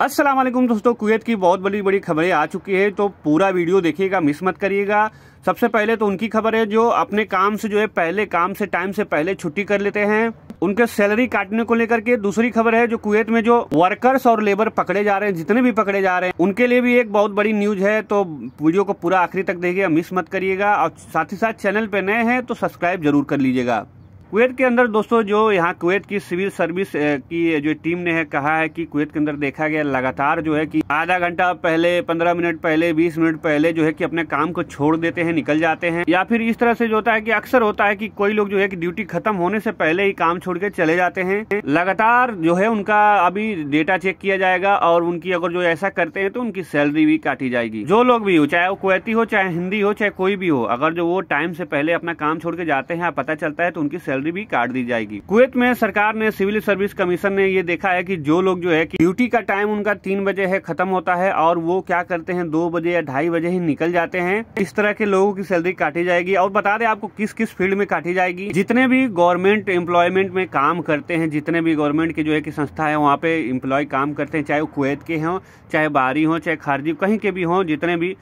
असलम दोस्तों कुवैत की बहुत बड़ी बड़ी खबरें आ चुकी है तो पूरा वीडियो देखिएगा मिस मत करिएगा सबसे पहले तो उनकी खबर है जो अपने काम से जो है पहले काम से टाइम से पहले छुट्टी कर लेते हैं उनके सैलरी काटने को लेकर के दूसरी खबर है जो कुवैत में जो वर्कर्स और लेबर पकड़े जा रहे हैं जितने भी पकड़े जा रहे हैं उनके लिए भी एक बहुत बड़ी न्यूज है तो वीडियो को पूरा आखिरी तक देखिएगा मिस मत करिएगा और साथ ही साथ चैनल पर नए हैं तो सब्सक्राइब जरूर कर लीजिएगा कुवैत के अंदर दोस्तों जो यहाँ कुवैत की सिविल सर्विस की जो टीम ने है कहा है कि कुवैत के अंदर देखा गया लगातार जो है कि आधा घंटा पहले पंद्रह मिनट पहले बीस मिनट पहले जो है कि अपने काम को छोड़ देते हैं निकल जाते हैं या फिर इस तरह से जो होता है कि अक्सर होता है कि कोई लोग जो है कि ड्यूटी खत्म होने से पहले ही काम छोड़ के चले जाते हैं लगातार जो है उनका अभी डेटा चेक किया जाएगा और उनकी अगर जो ऐसा करते हैं तो उनकी सैलरी भी काटी जाएगी जो लोग भी हो चाहे वो कुवैती हो चाहे हिंदी हो चाहे कोई भी हो अगर जो वो टाइम से पहले अपना काम छोड़ के जाते हैं पता चलता है तो उनकी सैलरी सैलरी भी काट दी जाएगी कुवैत में सरकार ने सिविल सर्विस कमीशन ने ये देखा है कि जो लोग जो है ड्यूटी का टाइम उनका तीन बजे है खत्म होता है और वो क्या करते हैं दो बजे या ढाई बजे ही निकल जाते हैं इस तरह के लोगों की सैलरी काटी जाएगी और बता दें आपको किस किस फील्ड में काटी जाएगी जितने भी गवर्नमेंट एम्प्लॉयमेंट में काम करते हैं जितने भी गवर्नमेंट के जो है की संस्था है वहाँ पे एम्प्लॉय काम करते हैं चाहे वो कुवैत के हों चाहे बाहरी हों चाहे खारजी कहीं के भी हों जितने भी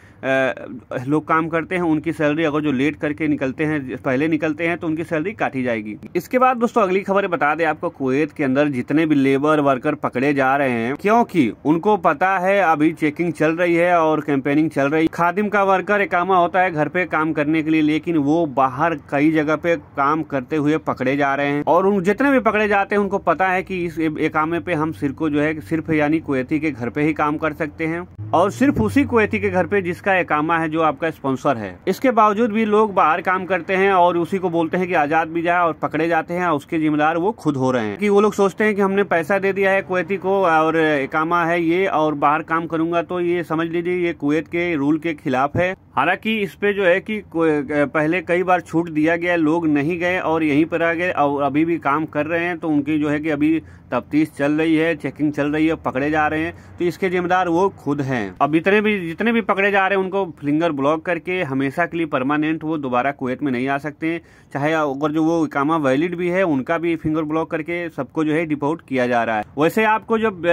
लोग काम करते हैं उनकी सैलरी अगर जो लेट करके निकलते हैं पहले निकलते हैं तो उनकी सैलरी काटी जाएगी जाएगी इसके बाद दोस्तों अगली खबर बता दे आपको कुवैत के अंदर जितने भी लेबर वर्कर पकड़े जा रहे हैं क्योंकि उनको पता है अभी चेकिंग चल रही है और कैंपेनिंग चल रही खादिम का वर्कर एकामा होता है घर पे काम करने के लिए लेकिन वो बाहर कई जगह पे काम करते हुए पकड़े जा रहे हैं और जितने भी पकड़े जाते हैं उनको पता है की इस एकामे पे हम सिर को जो है सिर्फ यानी कुवैती के घर पे ही काम कर सकते हैं और सिर्फ उसी कुवैती के घर पे जिसका एकामा है जो आपका स्पॉन्सर है इसके बावजूद भी लोग बाहर काम करते हैं और उसी को बोलते हैं कि आजाद भी जाए और पकड़े जाते हैं और उसके जिम्मेदार वो खुद हो रहे हैं कि वो लोग सोचते हैं कि हमने पैसा दे दिया है कुवैती को और इकामा है ये और बाहर काम करूंगा तो ये समझ लीजिए ये कुवैत के रूल के खिलाफ है हालांकि इस पे जो है कि पहले कई बार छूट दिया गया लोग नहीं गए और यहीं पर आ गए और अभी भी काम कर रहे हैं तो उनकी जो है कि अभी तफ्तीश चल रही है चेकिंग चल रही है पकड़े जा रहे हैं तो इसके जिम्मेदार वो खुद हैं अब इतने भी जितने भी पकड़े जा रहे हैं उनको फिंगर ब्लॉक करके हमेशा के लिए परमानेंट वो दोबारा कुवैत में नहीं आ सकते चाहे अगर जो वो काम नामा वैलिड भी है उनका भी फिंगर ब्लॉक करके सबको जो है डिपोर्ट किया जा रहा है वैसे आपको जब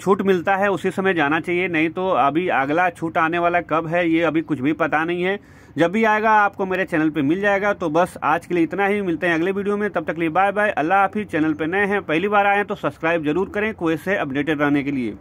छूट मिलता है उसी समय जाना चाहिए नहीं तो अभी अगला छूट आने वाला कब है ये अभी कुछ भी पता नहीं है जब भी आएगा आपको मेरे चैनल पे मिल जाएगा तो बस आज के लिए इतना ही मिलते हैं अगले वीडियो में तब तक लिए बाय बाय अल्लाह हाफिज चैनल पे नए हैं पहली बार आए हैं तो सब्सक्राइब जरूर करें कोई से अपडेटेड रहने के लिए